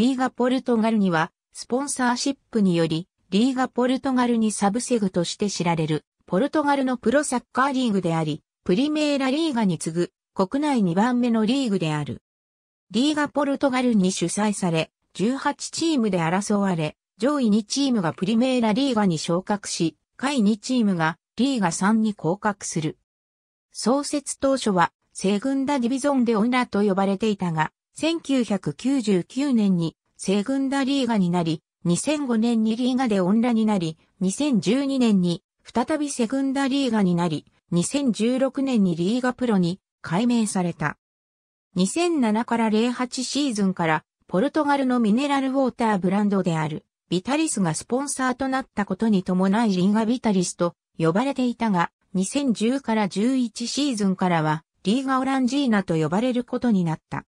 リーガポルトガルには、スポンサーシップにより、リーガポルトガルにサブセグとして知られる、ポルトガルのプロサッカーリーグであり、プリメーラリーガに次ぐ、国内2番目のリーグである。リーガポルトガルに主催され、18チームで争われ、上位2チームがプリメーラリーガに昇格し、下位2チームがリーガ3に降格する。創設当初は、セグンダディビゾンでオンと呼ばれていたが、1999年にセグンダリーガになり、2005年にリーガでオンラになり、2012年に再びセグンダリーガになり、2016年にリーガプロに改名された。2007から08シーズンからポルトガルのミネラルウォーターブランドであるビタリスがスポンサーとなったことに伴いリーガビタリスと呼ばれていたが、2010から11シーズンからはリーガオランジーナと呼ばれることになった。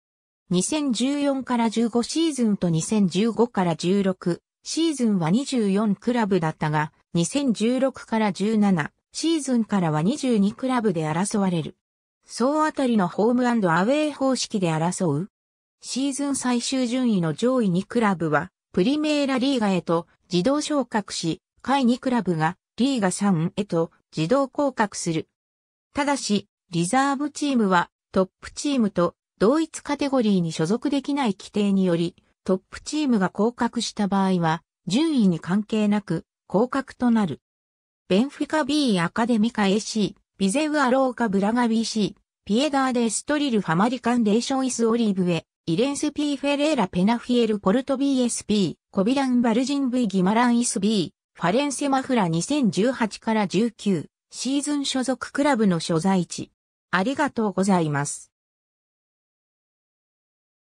2014から15シーズンと2015から16シーズンは24クラブだったが、2016から17シーズンからは22クラブで争われる。総当たりのホームアウェイ方式で争う。シーズン最終順位の上位2クラブは、プリメーラリーガへと自動昇格し、下位2クラブがリーガ3へと自動降格する。ただし、リザーブチームはトップチームと同一カテゴリーに所属できない規定により、トップチームが降格した場合は、順位に関係なく降格となる。ベンフィカ B アカデミカ AC、ビゼウアローカブラガ BC、ピエダーデストリルファマリカンデーションイスオリーブエ、イレンス P フェレーラペナフィエルポルト BSP、コビランバルジン V ギマランイス B、ファレンセマフラ2018から19、シーズン所属クラブの所在地。ありがとうございます。